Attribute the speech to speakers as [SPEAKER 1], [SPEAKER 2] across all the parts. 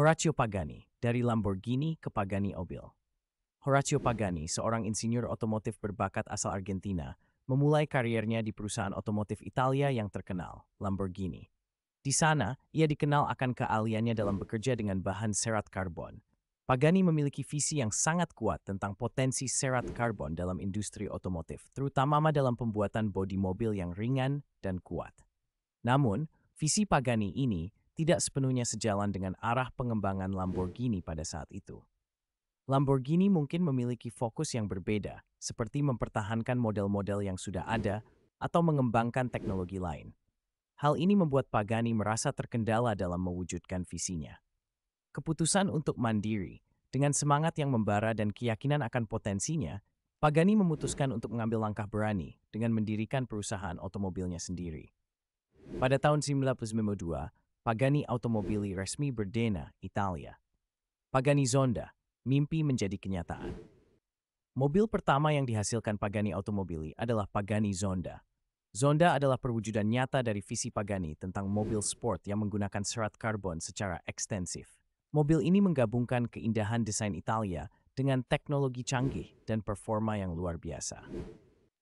[SPEAKER 1] Horacio Pagani, dari Lamborghini ke Pagani Obil. Horacio Pagani, seorang insinyur otomotif berbakat asal Argentina, memulai kariernya di perusahaan otomotif Italia yang terkenal, Lamborghini. Di sana, ia dikenal akan keahliannya dalam bekerja dengan bahan serat karbon. Pagani memiliki visi yang sangat kuat tentang potensi serat karbon dalam industri otomotif, terutama dalam pembuatan bodi mobil yang ringan dan kuat. Namun, visi Pagani ini tidak sepenuhnya sejalan dengan arah pengembangan Lamborghini pada saat itu. Lamborghini mungkin memiliki fokus yang berbeda, seperti mempertahankan model-model yang sudah ada atau mengembangkan teknologi lain. Hal ini membuat Pagani merasa terkendala dalam mewujudkan visinya. Keputusan untuk mandiri, dengan semangat yang membara dan keyakinan akan potensinya, Pagani memutuskan untuk mengambil langkah berani dengan mendirikan perusahaan otomobilnya sendiri. Pada tahun 1992, Pagani Automobili resmi berdena Italia. Pagani Zonda, mimpi menjadi kenyataan. Mobil pertama yang dihasilkan Pagani Automobili adalah Pagani Zonda. Zonda adalah perwujudan nyata dari visi Pagani tentang mobil sport yang menggunakan serat karbon secara ekstensif. Mobil ini menggabungkan keindahan desain Italia dengan teknologi canggih dan performa yang luar biasa.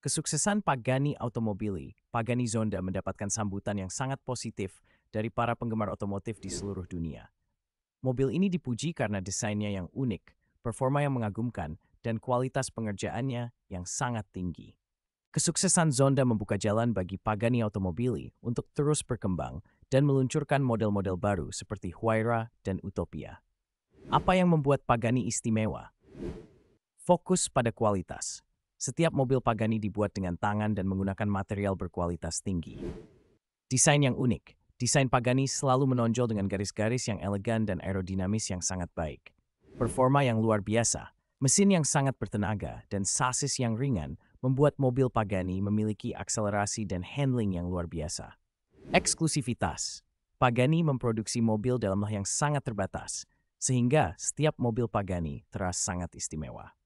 [SPEAKER 1] Kesuksesan Pagani Automobili, Pagani Zonda mendapatkan sambutan yang sangat positif dari para penggemar otomotif di iya. seluruh dunia. Mobil ini dipuji karena desainnya yang unik, performa yang mengagumkan, dan kualitas pengerjaannya yang sangat tinggi. Kesuksesan Zonda membuka jalan bagi Pagani Automobili untuk terus berkembang dan meluncurkan model-model baru seperti Huayra dan Utopia. Apa yang membuat Pagani istimewa? Fokus pada kualitas. Setiap mobil Pagani dibuat dengan tangan dan menggunakan material berkualitas tinggi. Desain yang unik. Desain Pagani selalu menonjol dengan garis-garis yang elegan dan aerodinamis yang sangat baik. Performa yang luar biasa, mesin yang sangat bertenaga, dan sasis yang ringan membuat mobil Pagani memiliki akselerasi dan handling yang luar biasa. Eksklusivitas Pagani memproduksi mobil dalam yang sangat terbatas, sehingga setiap mobil Pagani terasa sangat istimewa.